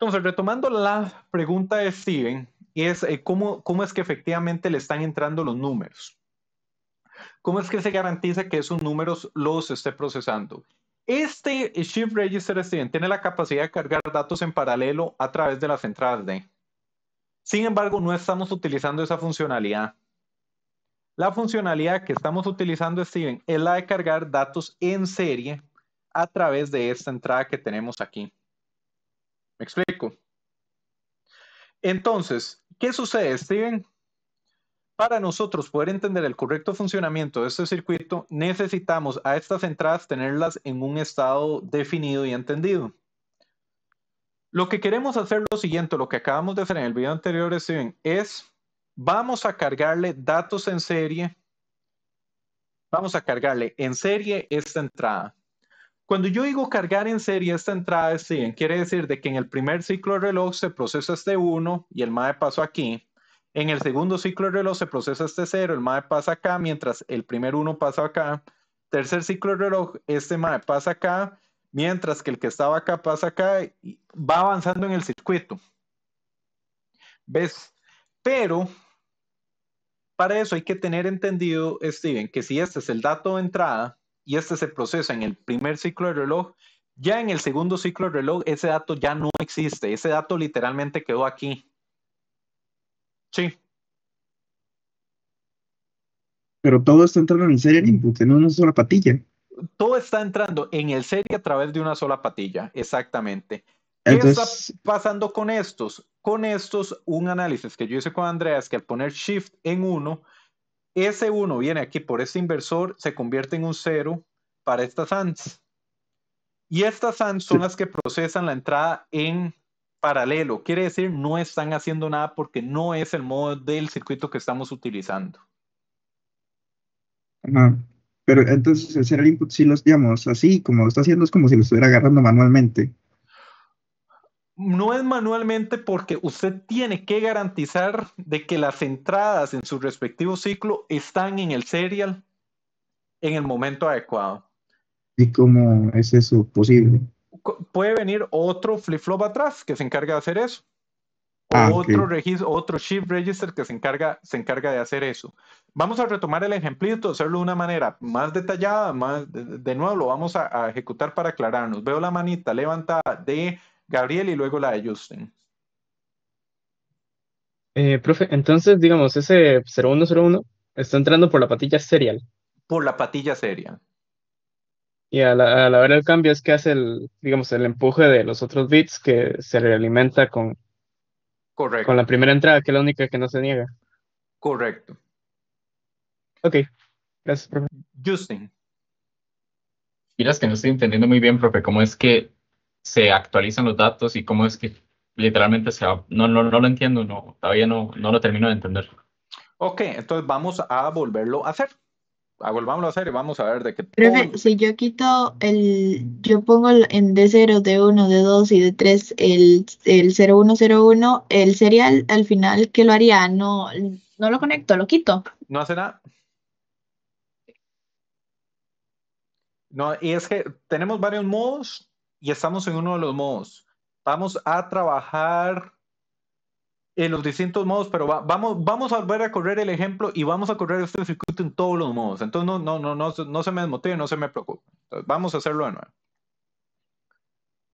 Entonces, retomando la pregunta de Steven, es eh, ¿cómo, es que efectivamente le están entrando los números. ¿Cómo es que se garantiza que esos números los esté procesando? Este Shift Register Steven tiene la capacidad de cargar datos en paralelo a través de las entradas D. Sin embargo, no estamos utilizando esa funcionalidad. La funcionalidad que estamos utilizando, Steven, es la de cargar datos en serie a través de esta entrada que tenemos aquí. ¿Me explico? Entonces, ¿qué sucede, Steven? Para nosotros poder entender el correcto funcionamiento de este circuito, necesitamos a estas entradas tenerlas en un estado definido y entendido. Lo que queremos hacer lo siguiente, lo que acabamos de hacer en el video anterior, Steven, es vamos a cargarle datos en serie. Vamos a cargarle en serie esta entrada. Cuando yo digo cargar en serie esta entrada Steven, quiere decir de que en el primer ciclo de reloj se procesa este 1 y el MAE pasó aquí. En el segundo ciclo de reloj se procesa este 0, el MAE pasa acá, mientras el primer 1 pasa acá. Tercer ciclo de reloj, este MAE pasa acá, mientras que el que estaba acá pasa acá y va avanzando en el circuito. ¿Ves? Pero para eso hay que tener entendido, Steven, que si este es el dato de entrada, y este se procesa en el primer ciclo de reloj. Ya en el segundo ciclo de reloj, ese dato ya no existe. Ese dato literalmente quedó aquí. Sí. Pero todo está entrando en serie input, en una sola patilla. Todo está entrando en el serie a través de una sola patilla, exactamente. ¿Qué está pasando con estos? Con estos, un análisis que yo hice con Andrea es que al poner shift en uno, ese 1 viene aquí por este inversor, se convierte en un 0 para estas ANDs. Y estas ANDs son las que procesan la entrada en paralelo. Quiere decir, no están haciendo nada porque no es el modo del circuito que estamos utilizando. pero entonces hacer el input, si los digamos así, como está haciendo, es como si lo estuviera agarrando manualmente no es manualmente porque usted tiene que garantizar de que las entradas en su respectivo ciclo están en el serial en el momento adecuado. ¿Y cómo es eso posible? Puede venir otro flip-flop atrás que se encarga de hacer eso. Ah, otro registro, otro shift register que se encarga, se encarga de hacer eso. Vamos a retomar el ejemplito, hacerlo de una manera más detallada, más de, nuevo lo vamos a ejecutar para aclararnos. Veo la manita levantada de Gabriel y luego la de Justin. Eh, profe, entonces, digamos, ese 0101 está entrando por la patilla serial. Por la patilla serial. Y a la, a la hora del cambio es que hace el, digamos, el empuje de los otros bits que se realimenta con, Correcto. con la primera entrada, que es la única que no se niega. Correcto. Ok, gracias, profe. Justin. Miras que no estoy entendiendo muy bien, profe, cómo es que se actualizan los datos y cómo es que literalmente se no, no, no lo entiendo, no, todavía no, no lo termino de entender. Ok, entonces vamos a volverlo a hacer. A ah, volvámoslo a hacer y vamos a ver de qué. si yo quito el, yo pongo en D0, D1, D2 y D3 el, el 0101, el serial al final, ¿qué lo haría? No, no lo conecto, lo quito. No hace nada. No, y es que tenemos varios modos y estamos en uno de los modos. Vamos a trabajar en los distintos modos, pero vamos, vamos a volver a correr el ejemplo y vamos a correr este circuito en todos los modos. Entonces no, no, no, no, no se me desmotive, no se me preocupe. vamos a hacerlo de nuevo.